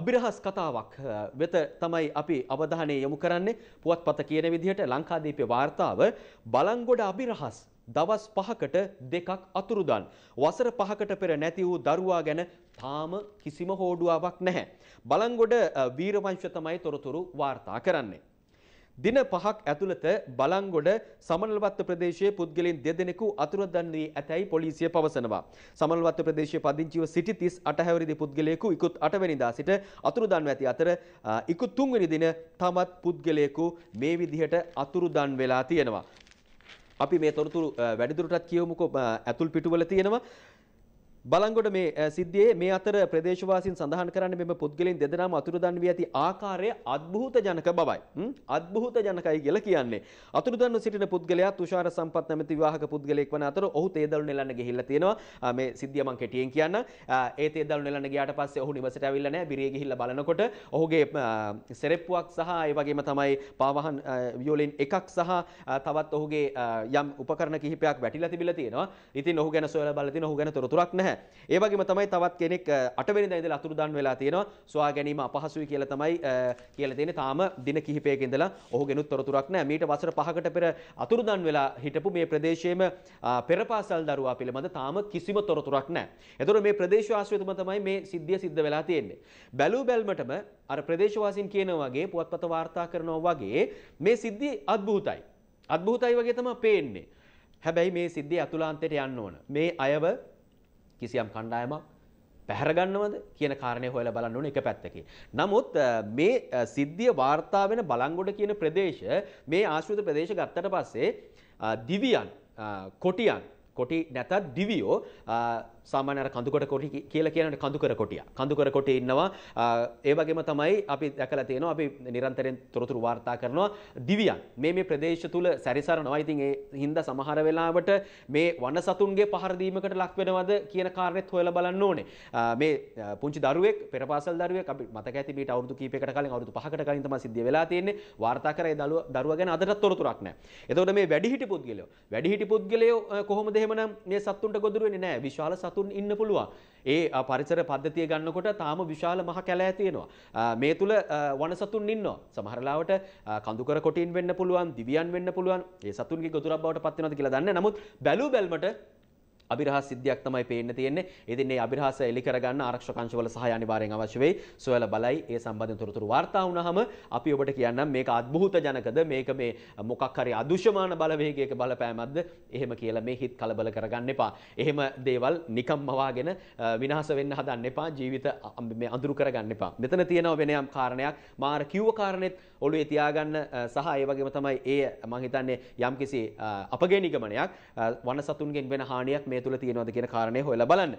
අභිරහස් කතාවක් වෙත තමයි අපි අවධානය යොමු කරන්නේ පුවත්පත කියන විදිහට ලංකාදීපේ වාර්තාව බලංගොඩ අභිරහස් දවස් 5කට දෙකක් අතුරුදන් වසර 5කට පෙර නැති වූ දරුවා ගැන තාම කිසිම හෝඩුවාවක් නැහැ බලංගොඩ වීරවංශ තමයි තොරතුරු වාර්තා කරන්නේ දින පහක් ඇතුළත බලංගොඩ සමනලවත්ත ප්‍රදේශයේ පුද්ගලයන් දෙදෙනෙකු අතුරුදන් වී ඇතැයි පොලිසිය පවසනවා. සමනලවත්ත ප්‍රදේශයේ පදිංචිව සිටි 38 හැවිරිදි පුද්ගලයෙකු ඉකුත් 8 වෙනිදා සිට අතුරුදන් ඇති අතර ඉකුත් 3 වෙනි දින තවත් පුද්ගලයෙකු මේ විදිහට අතුරුදන් වෙලා තියෙනවා. අපි මේ තොරතුරු වැඩිදුරටත් කියවමුකෝ ඇතුල් පිටුවල තියෙනවා බලංගොඩ මේ සිද්ධියේ මේ අතර ප්‍රදේශවාසීන් සඳහන් කරන්නේ මෙම පුද්ගලයන් දෙදෙනාම අතුරුදන් වී ඇති ආකාරය අද්භූත ජනක බවයි. අද්භූත ජනකයි කියලා කියන්නේ. අතුරුදන්ව සිටින පුද්ගලයා තුෂාර සම්පත් නැමැති විවාහක පුද්ගලයෙක් වන අතර ඔහු තේදළු නෙලන්න ගිහිල්ලා තියෙනවා. මේ සිද්ධිය මම කෙටියෙන් කියන්න. ඒ තේදළු නෙලන්න ගියාට පස්සේ ඔහු නිවසට ඇවිල්ලා නැහැ. බිරිය ගිහිල්ලා බලනකොට ඔහුගේ සෙරෙප්පුවක් සහ ඒ වගේම තමයි පාවහන් වියෝලින් එකක් සහ තවත් ඔහුගේ යම් උපකරණ කිහිපයක් වැටිලා තිබිලා තියෙනවා. ඉතින් ඔහු ගැන සොයලා බලලා තියෙනවා. ඔහු ගැන තොරතුරක් නැහැ. නැහැ. ඒ වගේම තමයි තවත් කෙනෙක් 8 වෙනිදා ඉඳලා අතුරුදන් වෙලා තියෙනවා. සොයා ගැනීම අපහසුයි කියලා තමයි කියලා තියෙන්නේ. තාම දින කිහිපයක ඉඳලා ඔහුගෙනුත් තොරතුරක් නැහැ. මීට වසර 5කට පෙර අතුරුදන් වෙලා හිටපු මේ ප්‍රදේශයේම පෙරපාසල් දරුවා පිළිබඳ තාම කිසිම තොරතුරක් නැහැ. එතකොට මේ ප්‍රදේශවාසීතුම තමයි මේ සිද්ධිය සිද්ධ වෙලා තියෙන්නේ. බැලූ බැල්මටම අර ප්‍රදේශවාසීන් කියනවා වගේ පුවත්පත වාර්තා කරනවා වගේ මේ සිද්ධිය අද්භූතයි. අද්භූතයි වගේ තමයි පේන්නේ. හැබැයි මේ සිද්ධිය අතුලාන්තයට යන්න ඕන. මේ අයව කිසියම් කණ්ඩායමක් පැහැරගන්නවද කියන කාරණය හොයලා බලන්න ඕනේ එක පැත්තකින්. නමුත් මේ සිද්ධිය වාර්තා වෙන බලංගොඩ කියන ප්‍රදේශ මේ ආශ්‍රිත ප්‍රදේශ ගත්තට පස්සේ දිවියන් කොටියන් කොටි නැතත් දිවියෝ සාමාන්‍ය අර කඳුකර කොටි කියලා කියන කඳුකර කොටියා. කඳුකර කොටි ඉන්නවා. ඒ වගේම තමයි අපි දැකලා තියෙනවා අපි නිරන්තරයෙන් තොරතුරු වාර්තා කරනවා දිවියන්. මේ මේ ප්‍රදේශ තුල සැරිසරනවා. ඉතින් ඒ හින්දා සමහර වෙලාවට මේ වන සතුන්ගේ පහර දීමකට ලක් වෙනවද කියන කාරණෙත් හොයලා බලන්න ඕනේ. මේ පුංචි දරුවෙක් පෙරපාසල් දරුවෙක් අපි මතක ඇති මීට අවුරුදු කීපයකට කලින් අවුරුදු 5කට කලින් තමයි සිද්ධිය වෙලා තියෙන්නේ. වාර්තා කරේ දරුවා ගැන අදටත් තොරතුරක් නැහැ. එතකොට මේ වැඩිහිටි පුද්ගලයෝ වැඩිහිටි පුද්ගලයෝ කොහොමද එහෙමනම් මේ සත්තුන්ට ගොදුරු වෙන්නේ නැහැ. විශාල සත් සතුන් ඉන්න පුළුවන්. ඒ පරිසර පද්ධතිය ගන්නකොට තාම විශාල මහ කැලෑ තියෙනවා. මේ තුල වන සතුන් ඉන්නවා. සමහරලාවට කඳුකර කොටින් වෙන්න පුළුවන්, දිවියන් වෙන්න පුළුවන්. ඒ සතුන්ගේ ගොදුරක් බවට පත් වෙනවද කියලා දන්නේ නැහැ. නමුත් බැලු බැල්මට අභිරහස් සිද්ධියක් තමයි පේන්න තියෙන්නේ. ඉතින් මේ අභිරහස එලි කරගන්න ආරක්ෂක අංශවල සහාය අනිවාර්යෙන් අවශ්‍ය වෙයි. සොයලා බලයි ඒ සම්බන්ධයෙන් තොරතුරු වාර්තා වුණාම අපි ඔබට කියන්නම් මේක අద్භූත ජනකද මේක මේ මොකක් හරි අදුෂ්‍යමාන බලවේගයක බලපෑමක්ද එහෙම කියලා මේ හිත කලබල කරගන්න එපා. එහෙම දේවල් නිකම්ම වාගෙන විනාශ වෙන්න හදන්න එපා. ජීවිත මේ අඳුරු කරගන්න එපා. මෙතන තියෙනවා වෙන යම් කාරණයක්. මාර කිව්ව කාරණෙත් ඔළුවේ තියාගන්න සහ ඒ වගේම තමයි ඒ මං හිතන්නේ යම්කිසි අපගේ නිගමනයක් වන සතුන්ගෙන් වෙන හානියක් මේ තුළ තියෙනවද කියන කාරණය හොයලා බලන්න.